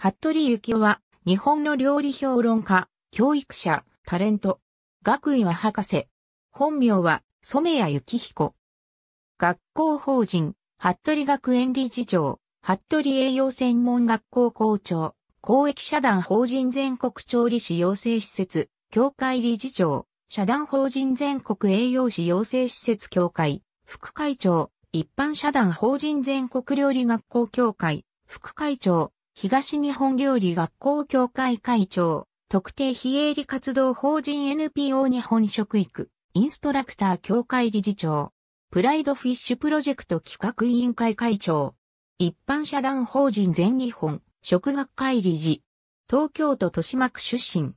服部幸男は、日本の料理評論家、教育者、タレント。学位は博士。本名は、染谷幸彦。学校法人、服部学園理事長、服部栄養専門学校校長、公益社団法人全国調理師養成施設、協会理事長、社団法人全国栄養士養成施設協会、副会長、一般社団法人全国料理学校協会、副会長、東日本料理学校協会会長、特定非営利活動法人 NPO 日本食育、インストラクター協会理事長、プライドフィッシュプロジェクト企画委員会会長、一般社団法人全日本食学会理事、東京都豊島区出身、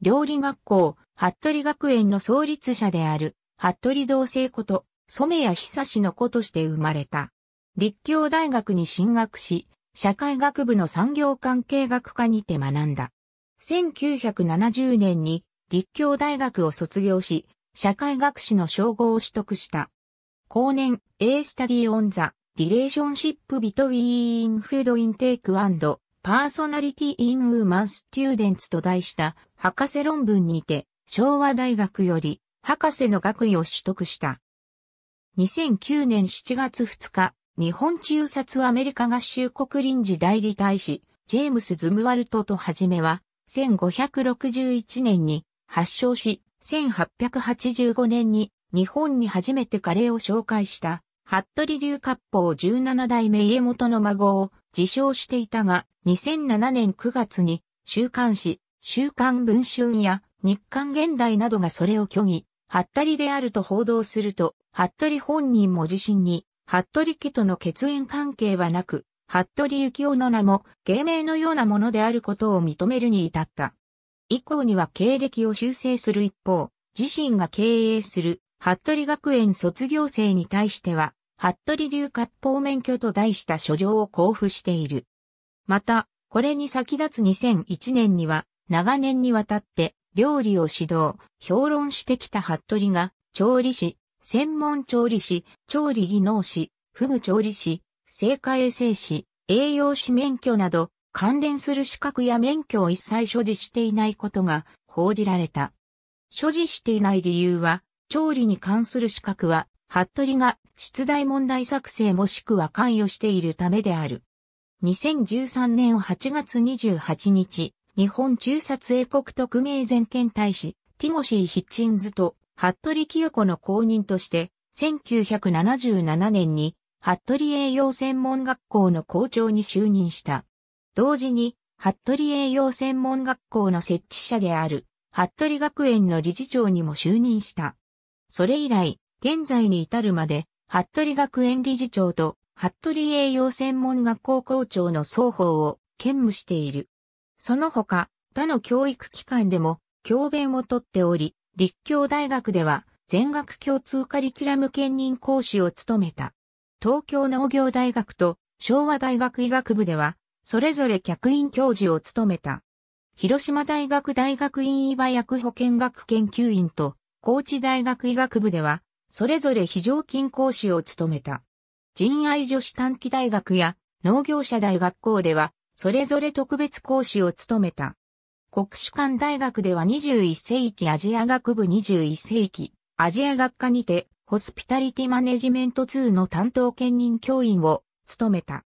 料理学校、服部学園の創立者である、服部同性こと、染谷久志の子として生まれた。立教大学に進学し、社会学部の産業関係学科にて学んだ。1970年に立教大学を卒業し、社会学士の称号を取得した。後年、A Study on the Relationship Between Food Intake and Personality in Human Students と題した博士論文にて昭和大学より博士の学位を取得した。2009年7月2日、日本中殺アメリカ合衆国臨時代理大使、ジェームス・ズムワルトとはじめは、1561年に発症し、1885年に日本に初めてカレーを紹介した、服部流割烹17代目家元の孫を自称していたが、2007年9月に、週刊誌、週刊文春や日刊現代などがそれを虚偽、ハッたリであると報道すると、ハットリ本人も自身に服部家との血縁関係はなく、服部幸男の名も芸名のようなものであることを認めるに至った。以降には経歴を修正する一方、自身が経営する服部学園卒業生に対しては、服部流割烹免許と題した書状を交付している。また、これに先立つ2001年には、長年にわたって料理を指導、評論してきた服部が、調理師、専門調理師、調理技能士、フグ調理師、生果衛生士、栄養士免許など、関連する資格や免許を一切所持していないことが報じられた。所持していない理由は、調理に関する資格は、服部が出題問題作成もしくは関与しているためである。2013年8月28日、日本中殺英国特命全権大使、ティモシー・ヒッチンズと服部清子の後任として、1977年に、服部栄養専門学校の校長に就任した。同時に、服部栄養専門学校の設置者である、服部学園の理事長にも就任した。それ以来、現在に至るまで、服部学園理事長と、服部栄養専門学校校長の双方を兼務している。その他、他の教育機関でも、教鞭をとっており、立教大学では全学共通カリキュラム兼任講師を務めた。東京農業大学と昭和大学医学部では、それぞれ客員教授を務めた。広島大学大学院医馬薬保健学研究員と高知大学医学部では、それぞれ非常勤講師を務めた。人愛女子短期大学や農業者大学校では、それぞれ特別講師を務めた。国主館大学では21世紀アジア学部21世紀アジア学科にてホスピタリティマネジメント2の担当兼任教員を務めた。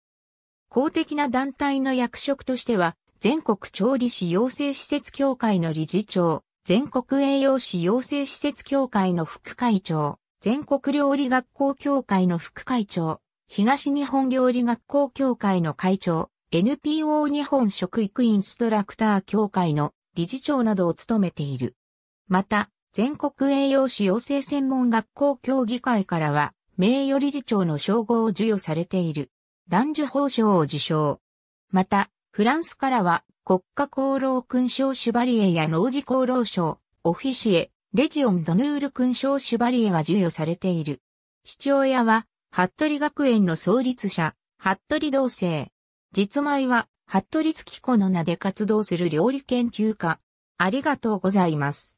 公的な団体の役職としては全国調理師養成施設協会の理事長、全国栄養士養成施設協会の副会長、全国料理学校協会の副会長、東日本料理学校協会の会長、NPO 日本食育インストラクター協会の理事長などを務めている。また、全国栄養士養成専門学校協議会からは、名誉理事長の称号を授与されている。ランジュ法賞を受賞。また、フランスからは、国家功労勲章シュバリエや農事功労賞、オフィシエ、レジオン・ドヌール勲章シュバリエが授与されている。父親は、服部学園の創立者、服部同性。実米は、服部月子の名で活動する料理研究家。ありがとうございます。